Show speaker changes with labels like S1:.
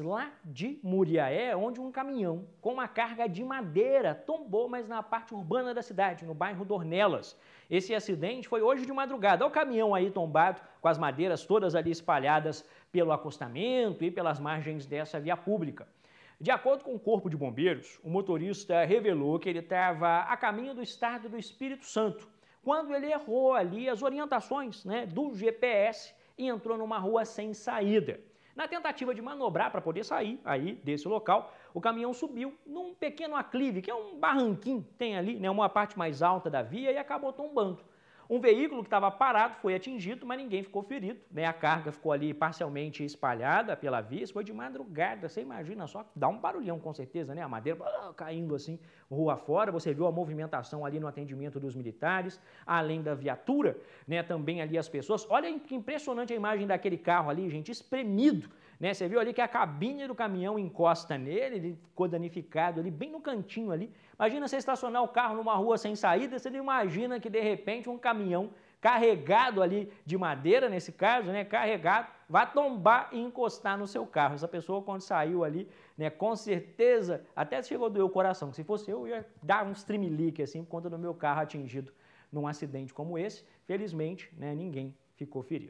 S1: lá de Muriaé, onde um caminhão com uma carga de madeira tombou, mas na parte urbana da cidade, no bairro Dornelas. Esse acidente foi hoje de madrugada. Olha o caminhão aí tombado, com as madeiras todas ali espalhadas pelo acostamento e pelas margens dessa via pública. De acordo com o Corpo de Bombeiros, o motorista revelou que ele estava a caminho do estado do Espírito Santo, quando ele errou ali as orientações né, do GPS e entrou numa rua sem saída. Na tentativa de manobrar para poder sair aí desse local, o caminhão subiu num pequeno aclive, que é um barranquinho, tem ali né, uma parte mais alta da via e acabou tombando. Um veículo que estava parado foi atingido, mas ninguém ficou ferido. Né? A carga ficou ali parcialmente espalhada pela via. Isso foi de madrugada, você imagina só, dá um barulhão com certeza, né? A madeira ah, caindo assim, rua fora. Você viu a movimentação ali no atendimento dos militares, além da viatura, né? Também ali as pessoas. Olha que impressionante a imagem daquele carro ali, gente, espremido. Né? Você viu ali que a cabine do caminhão encosta nele, ele ficou danificado ali, bem no cantinho ali. Imagina você estacionar o carro numa rua sem saída, você imagina que de repente um caminhão caminhão carregado ali de madeira, nesse caso, né, carregado, vai tombar e encostar no seu carro. Essa pessoa, quando saiu ali, né, com certeza, até chegou a doer o coração. Se fosse eu, ia dar uns trimelique, assim, por conta do meu carro atingido num acidente como esse. Felizmente, né, ninguém ficou ferido.